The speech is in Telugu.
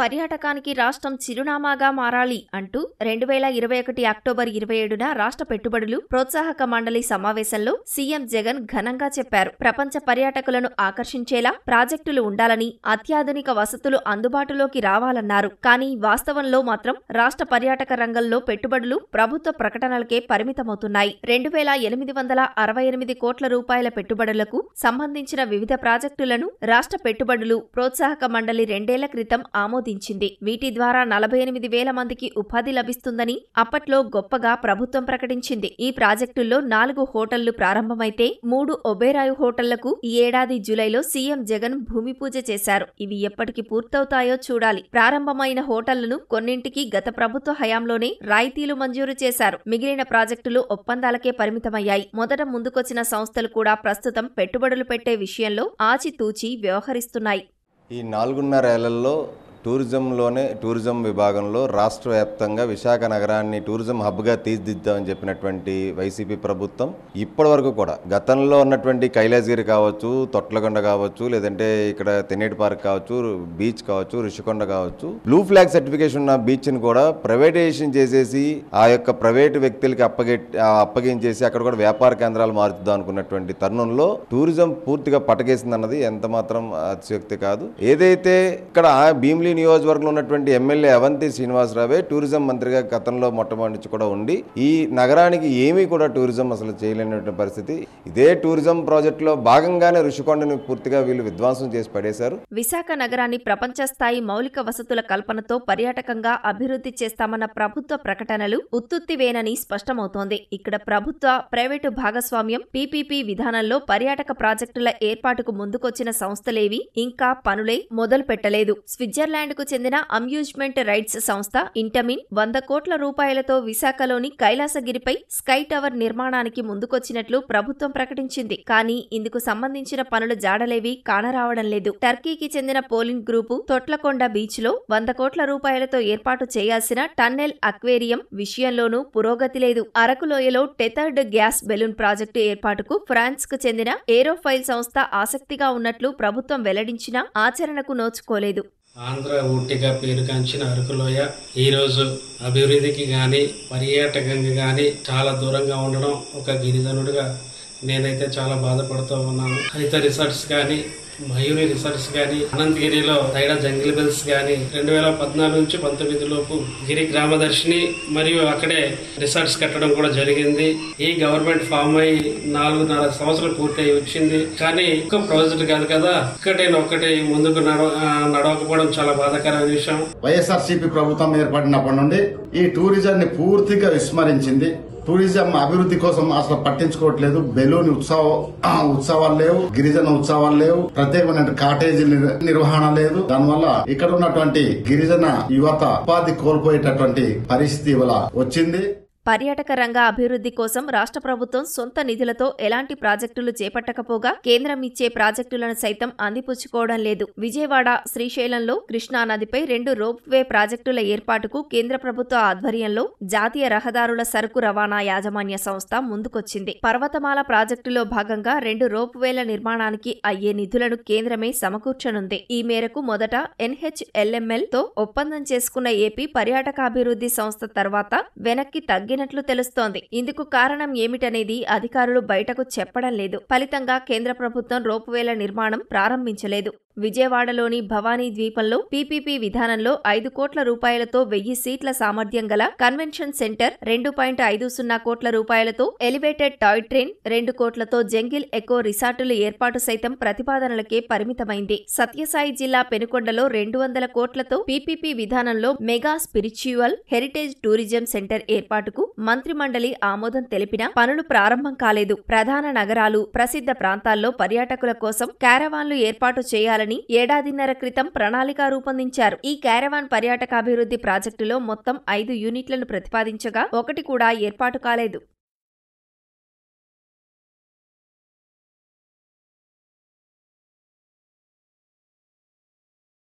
పర్యాటకానికి రాష్ట్రం చిరునామాగా మారాలి అంటూ రెండు వేల ఇరవై ఒకటి అక్టోబర్ ఇరవై ఏడున రాష్ట్ర పెట్టుబడులు ప్రోత్సాహక మండలి సమావేశంలో సీఎం జగన్ ఘనంగా చెప్పారు ప్రపంచ పర్యాటకులను ఆకర్షించేలా ప్రాజెక్టులు ఉండాలని అత్యాధునిక వసతులు అందుబాటులోకి రావాలన్నారు కానీ వాస్తవంలో మాత్రం రాష్ట్ర పర్యాటక రంగంలో పెట్టుబడులు ప్రభుత్వ ప్రకటనలకే పరిమితమవుతున్నాయి రెండు వేల ఎనిమిది వందల అరవై ఎనిమిది కోట్ల రూపాయల పెట్టుబడులకు సంబంధించిన వివిధ ప్రాజెక్టులను రాష్ట్ర పెట్టుబడులు ప్రోత్సాహక మండలి రెండేళ్ల క్రితం ఆమోదించారు ఆమోదించింది వీటి ద్వారా నలభై ఎనిమిది వేల మందికి ఉపాధి లభిస్తుందని అప్పట్లో గొప్పగా ప్రభుత్వం ప్రకటించింది ఈ ప్రాజెక్టుల్లో నాలుగు హోటళ్లు ప్రారంభమైతే మూడు ఒబేరాయు హోటళ్లకు ఈ ఏడాది జులైలో సీఎం జగన్ భూమి పూజ చేశారు ఇవి ఎప్పటికి పూర్తవుతాయో చూడాలి ప్రారంభమైన హోటళ్లను కొన్నింటికి గత ప్రభుత్వ హయాంలోనే రాయితీలు మంజూరు చేశారు మిగిలిన ప్రాజెక్టులు ఒప్పందాలకే పరిమితమయ్యాయి మొదట ముందుకొచ్చిన సంస్థలు కూడా ప్రస్తుతం పెట్టుబడులు పెట్టే విషయంలో ఆచితూచి వ్యవహరిస్తున్నాయి ఈ నాలుగున్నర ఏళ్లలో టూరిజంలోనే టూరిజం విభాగంలో రాష్ట్ర వ్యాప్తంగా విశాఖ నగరాన్ని టూరిజం హబ్గా తీర్చిదిద్దామని చెప్పినటువంటి వైసీపీ ప్రభుత్వం ఇప్పటి వరకు కూడా గతంలో ఉన్నటువంటి కైలాసగిరి కావచ్చు తొట్లకొండ కావచ్చు లేదంటే ఇక్కడ తెన్నేటి పార్క్ కావచ్చు బీచ్ కావచ్చు రుషికొండ కావచ్చు బ్లూ ఫ్లాగ్ సర్టిఫికేషన్ ఉన్న బీచ్ని కూడా ప్రైవేటైజేషన్ చేసేసి ఆ యొక్క ప్రైవేటు వ్యక్తులకి అప్పగే అప్పగించేసి అక్కడ కూడా వ్యాపార కేంద్రాలు మారుతుందా అనుకున్నటువంటి తరుణంలో టూరిజం పూర్తిగా పటకేసిందన్నది ఎంత మాత్రం అతిశక్తి కాదు ఏదైతే ఇక్కడ భీమిలి అసెంబ్లీ నియోజకవర్గంలో ఉన్నటువంటి ఎమ్మెల్యే అవంతి శ్రీనివాసరావే టూరిజం మంత్రిగా గతంలో మొట్టమొదటి నుంచి కూడా ఉండి ఈ నగరానికి ఏమీ కూడా టూరిజం అసలు చేయలేనటువంటి పరిస్థితి ఇదే టూరిజం ప్రాజెక్టులో భాగంగానే ఋషికొండని పూర్తిగా వీళ్ళు విధ్వంసం చేసి పడేశారు విశాఖ నగరాన్ని ప్రపంచ స్థాయి మౌలిక వసతుల కల్పనతో పర్యాటకంగా అభివృద్ధి చేస్తామన్న ప్రభుత్వ ప్రకటనలు వేనని స్పష్టమవుతోంది ఇక్కడ ప్రభుత్వ ప్రైవేటు భాగస్వామ్యం పీపీపీ విధానంలో పర్యాటక ప్రాజెక్టుల ఏర్పాటుకు ముందుకొచ్చిన సంస్థలేవి ఇంకా పనులే మొదలు పెట్టలేదు స్విట్జర్లాండ్ స్విట్జర్లాండ్కు చెందిన అమ్యూజ్మెంట్ రైట్స్ సంస్థ ఇంటమిన్ వంద కోట్ల రూపాయలతో విశాఖలోని కైలాసగిరిపై స్కై టవర్ నిర్మాణానికి ముందుకొచ్చినట్లు ప్రభుత్వం ప్రకటించింది కానీ ఇందుకు సంబంధించిన పనులు జాడలేవి కానరావడం లేదు టర్కీకి చెందిన పోలింగ్ గ్రూపు తొట్లకొండ బీచ్లో వంద కోట్ల రూపాయలతో ఏర్పాటు చేయాల్సిన టన్నెల్ అక్వేరియం విషయంలోనూ పురోగతి లేదు అరకులోయలో టెథర్డ్ గ్యాస్ బెలూన్ ప్రాజెక్టు ఏర్పాటుకు ఫ్రాన్స్ కు చెందిన ఏరోఫైల్ సంస్థ ఆసక్తిగా ఉన్నట్లు ప్రభుత్వం వెల్లడించినా ఆచరణకు నోచుకోలేదు ఆంధ్ర ఊటిగా పేరుగాంచిన అరకులోయ ఈరోజు అభివృద్ధికి కానీ పర్యాటకం కానీ చాలా దూరంగా ఉండడం ఒక గిరిజనుడిగా నేనైతే చాలా బాధపడుతూ ఉన్నాను హరిత రిసార్ట్స్ కానీ మయూరి రిసార్ట్స్ కానీ అనంతగిరిలో తైడా జంగిల్ బెల్స్ కానీ రెండు వేల పద్నాలుగు నుంచి పంతొమ్మిది లోపు గిరి గ్రామదర్శిని మరియు అక్కడే రిసార్ట్స్ కట్టడం కూడా జరిగింది ఈ గవర్నమెంట్ ఫామ్ అయి నాలుగు సంవత్సరాలు అయి వచ్చింది కానీ ఇంకా ప్రాజెక్ట్ కాదు కదా ఒక్కటైనా ఒకటి ముందుకు నడవకపోవడం చాలా బాధాకరమైన విషయం వైఎస్ఆర్సీపీ ప్రభుత్వం ఏర్పడినప్పటి నుండి ఈ ని పూర్తిగా విస్మరించింది టూరిజం అభివృద్ధి కోసం అసలు పట్టించుకోవట్లేదు బెలూన్ ఉత్సవ ఉత్సవాలు లేవు గిరిజన ఉత్సవాలు లేవు ప్రత్యేకమైన కాటేజీ నిర్వహణ లేదు దానివల్ల ఇక్కడ ఉన్నటువంటి గిరిజన యువత ఉపాధి కోల్పోయేటటువంటి పరిస్థితి వల్ల వచ్చింది పర్యాటక రంగ అభివృద్ధి కోసం రాష్ట్ర ప్రభుత్వం సొంత నిధులతో ఎలాంటి ప్రాజెక్టులు చేపట్టకపోగా కేంద్రం ఇచ్చే ప్రాజెక్టులను సైతం అందిపుచ్చుకోవడం లేదు విజయవాడ శ్రీశైలంలో కృష్ణానదిపై రెండు రోప్వే ప్రాజెక్టుల ఏర్పాటుకు కేంద్ర ప్రభుత్వ ఆధ్వర్యంలో జాతీయ రహదారుల సరుకు రవాణా యాజమాన్య సంస్థ ముందుకొచ్చింది పర్వతమాల ప్రాజెక్టులో భాగంగా రెండు రోప్వేల నిర్మాణానికి అయ్యే నిధులను కేంద్రమే సమకూర్చనుంది ఈ మేరకు మొదట ఎన్హెచ్ఎల్ఎంఎల్ తో ఒప్పందం చేసుకున్న ఏపీ పర్యాటకాభివృద్ధి సంస్థ తర్వాత వెనక్కి తగ్గి తగ్గినట్లు తెలుస్తోంది ఇందుకు కారణం ఏమిటనేది అధికారులు బయటకు చెప్పడం లేదు ఫలితంగా కేంద్ర ప్రభుత్వం రోపువేల నిర్మాణం ప్రారంభించలేదు విజయవాడలోని భవానీ ద్వీపంలో పీపీపీ విధానంలో ఐదు కోట్ల రూపాయలతో వెయ్యి సీట్ల సామర్థ్యం గల కన్వెన్షన్ సెంటర్ రెండు పాయింట్ ఐదు సున్నా కోట్ల రూపాయలతో ఎలివేటెడ్ టాయ్ ట్రైన్ రెండు కోట్లతో జంగిల్ ఎకో రిసార్టుల ఏర్పాటు సైతం ప్రతిపాదనలకే పరిమితమైంది సత్యసాయి జిల్లా పెనుకొండలో రెండు వందల కోట్లతో పీపీపీ విధానంలో mega spiritual heritage tourism centre ఏర్పాటుకు మంత్రి మండలి ఆమోదం తెలిపిన పనులు ప్రారంభం కాలేదు ప్రధాన నగరాలు ప్రసిద్ధ ప్రాంతాల్లో పర్యాటకుల కోసం క్యారవాన్లు ఏర్పాటు చేయాలని చేయాలని ఏడాదిన్నర క్రితం ప్రణాళిక రూపొందించారు ఈ క్యారవాన్ పర్యాటకాభివృద్ధి ప్రాజెక్టులో మొత్తం ఐదు యూనిట్లను ప్రతిపాదించగా ఒకటి కూడా ఏర్పాటు కాలేదు